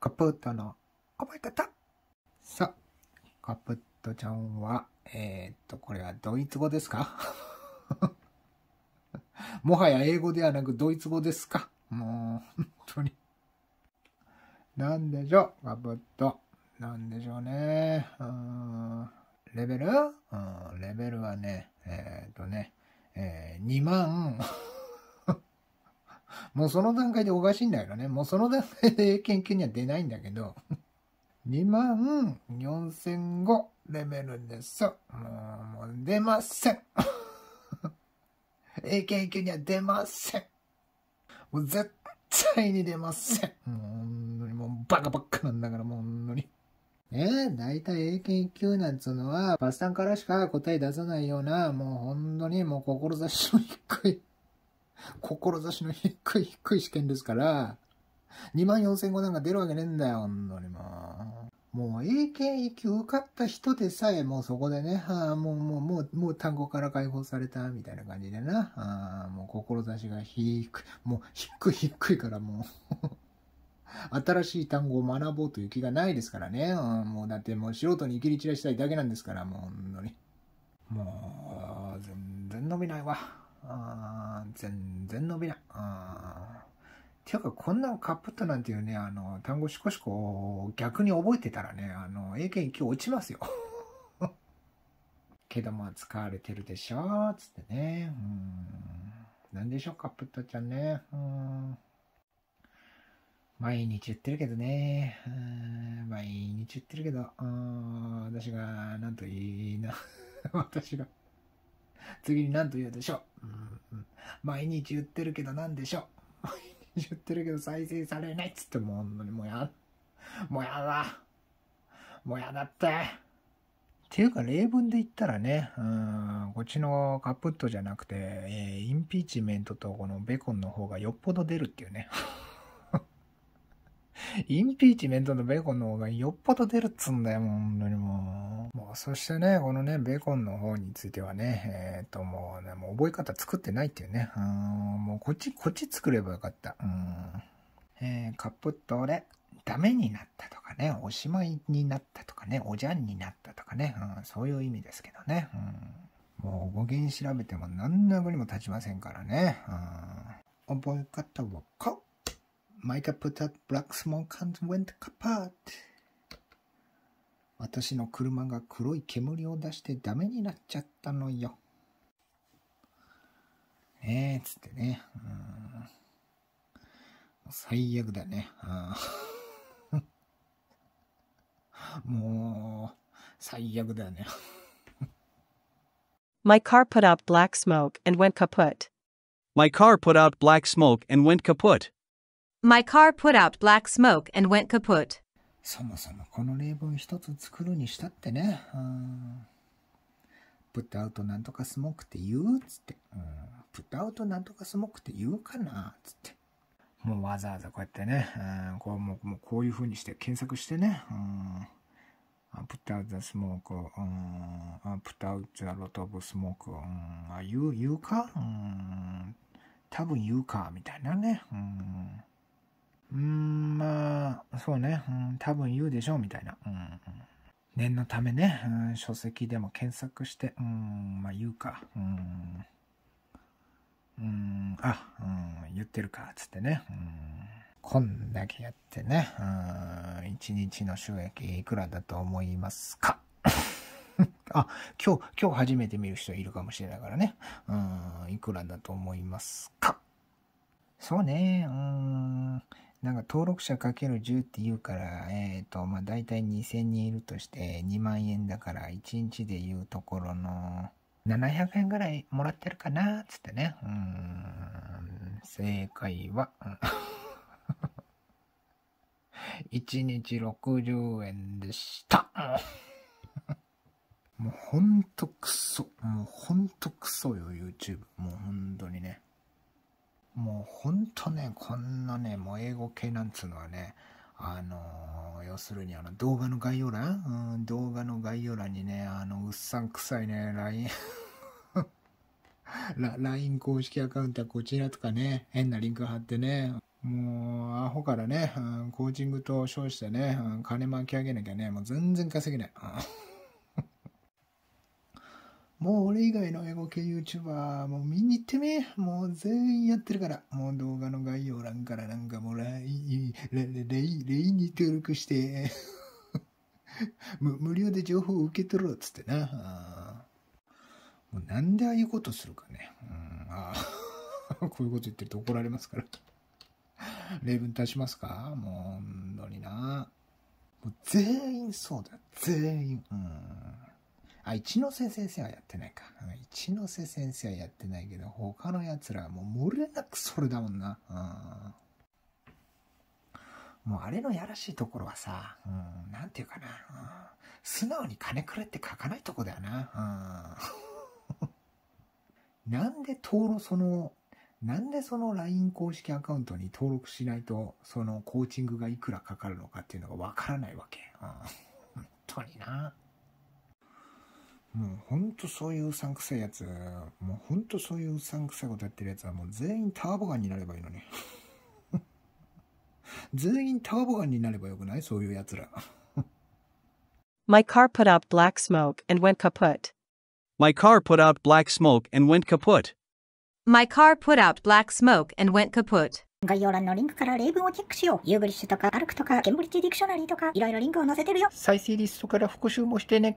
カプットの覚え方さあ、カプットちゃんは、えー、っと、これはドイツ語ですか もはや英語ではなくドイツ語ですかもう、本当に。なんでしょうカプット。なんでしょうね。うん。レベルうん、レベルはね、えー、っとね、えー、2万もうその段階でおかしいんだけどね。もうその段階で研究には出ないんだけど。2万4005レベルです。もう出ません。英 検究には出ません。もう絶対に出ません。もう本当にもうバカばっかなんだからもう本当に。ねえ、大体英検究なんつうのは、バスタンからしか答え出さないような、もう本当にもう志の低い志の低い低い試験ですから、2万4 0 0 0なんか出るわけねえんだよ、ほんのにもう。もう英検1級受かった人でさえもうそこでね、はあ、もうもうもうもう単語から解放されたみたいな感じでな、はあ、もう志が低い、もう低い低いからもう 新しい単語を学ぼうという気がないですからね、うん、もうだってもう素人にいきり散らしたいだけなんですから、もうほんに。もう、全然伸びないわ。あ全然伸びない。あていうか、こんなカップットなんていうね、あの、単語しこしこ逆に覚えてたらね、あの、英検1落ちますよ。けどまあ、使われてるでしょつってね。うん。なんでしょう、カップットちゃんね。うん。毎日言ってるけどね。うん毎日言ってるけど、うん 私が、なんといいな。私が。次に何と言うでしょう、ん毎日言ってるけど何でしょう毎日言ってるけど再生されないっつってもう本当にもうや、もうやだ。もうやだって。っていうか例文で言ったらね、うん、こっちのカプットじゃなくて、えー、インピーチメントとこのベコンの方がよっぽど出るっていうね。インピーチメントのベーコンの方がよっぽど出るっつんだよ、本当にもう。もうそしてね、このね、ベーコンの方についてはね、えっ、ー、ともうね、もう覚え方作ってないっていうね。うん、もうこっち、こっち作ればよかった。うん。えー、カップと俺、ダメになったとかね、おしまいになったとかね、おじゃんになったとかね、うん、そういう意味ですけどね。うん、もう語源調べても何の役にも立ちませんからね。うん、覚え方はこうマイカプタブラックスモーカンズウェントカパート私の車が黒い煙を出してダメになっちゃったのよ。ねえ、つってね。うん最悪だね。もう、最悪だね。My car put out black smoke and went kaput. My car put out black smoke and went kaput. My car put out black smoke and went kaput. そもそもこの例文一つ作るにしたってね。プットアウトなんとかスモークって言うっつって。プットアウトなんとかスモークって言うかなっつって。もうわざわざこうやってね、うん、こうもうもうこういうふうにして検索してね、うん、プットアウトスモークうん、プットアウトロトブスモークうん、あ言う言うか、うん、多分言うか、みたいなね。うんうーん、まあ、そうね、うん、多分言うでしょうみたいな。うん、念のためね、うん、書籍でも検索して、うん、まあ言うか。うん、うん、あ、うん、言ってるか、つってね。うんこんだけやってね、うん、1日の収益いくらだと思いますか あ、今日、今日初めて見る人いるかもしれないからね。うん、いくらだと思いますかそうね、うん、なんか登録者 ×10 って言うから、えっ、ー、と、まあ、大体2000人いるとして、2万円だから、1日で言うところの、700円ぐらいもらってるかなつってね。うん、正解は、1日60円でした。もうほんとクソ。もうほんとクソよ、YouTube。もうほんとにね。もうほんとね、こんなね、もう英語系なんつうのはね、あのー、要するにあの動画の概要欄、うん、動画の概要欄にね、あの、うっさんくさいね、LINE LINE 公式アカウントはこちらとかね、変なリンク貼ってね、もう、アホからね、うん、コーチングと称してね、うん、金巻き上げなきゃね、もう全然稼げない。もう俺以外の英語系 YouTuber、もう見に行ってみ。もう全員やってるから。もう動画の概要欄からなんかもうい、イ、レイ、レイ、レイに登録して無、無料で情報を受け取ろうっつってな。もうなんでああいうことするかね。うんあ こういうこと言ってると怒られますから例文足しますかもう、本にな。もう全員そうだ。全員。うんあ、一ノ瀬先生はやってないか。一ノ瀬先生はやってないけど、他の奴らはもう漏れなくそれだもんな。うん、もうあれのやらしいところはさ、うん、なんていうかな、うん、素直に金くれって書かないとこだよな。うん、なんで登録、その、なんでその LINE 公式アカウントに登録しないと、そのコーチングがいくらかかるのかっていうのがわからないわけ。うん、本当にな。もうほんとそういううさんくさいやつ、もうほんとそういううさんくさいことやってるやつはもう全員ターボガンになればいいのに。全員ターボガンになればよくないそういうやつら。My car put out black smoke and went kaput. My car put out black smoke and went kaput. My car put out black smoke and went kaput. 概要欄のリンクから例文をチェックしよう。ユーグリッシュとかアルクとかケンブリッジディクショナリーとかいろいろリンクを載せてるよ。再生リストから復習もしてね。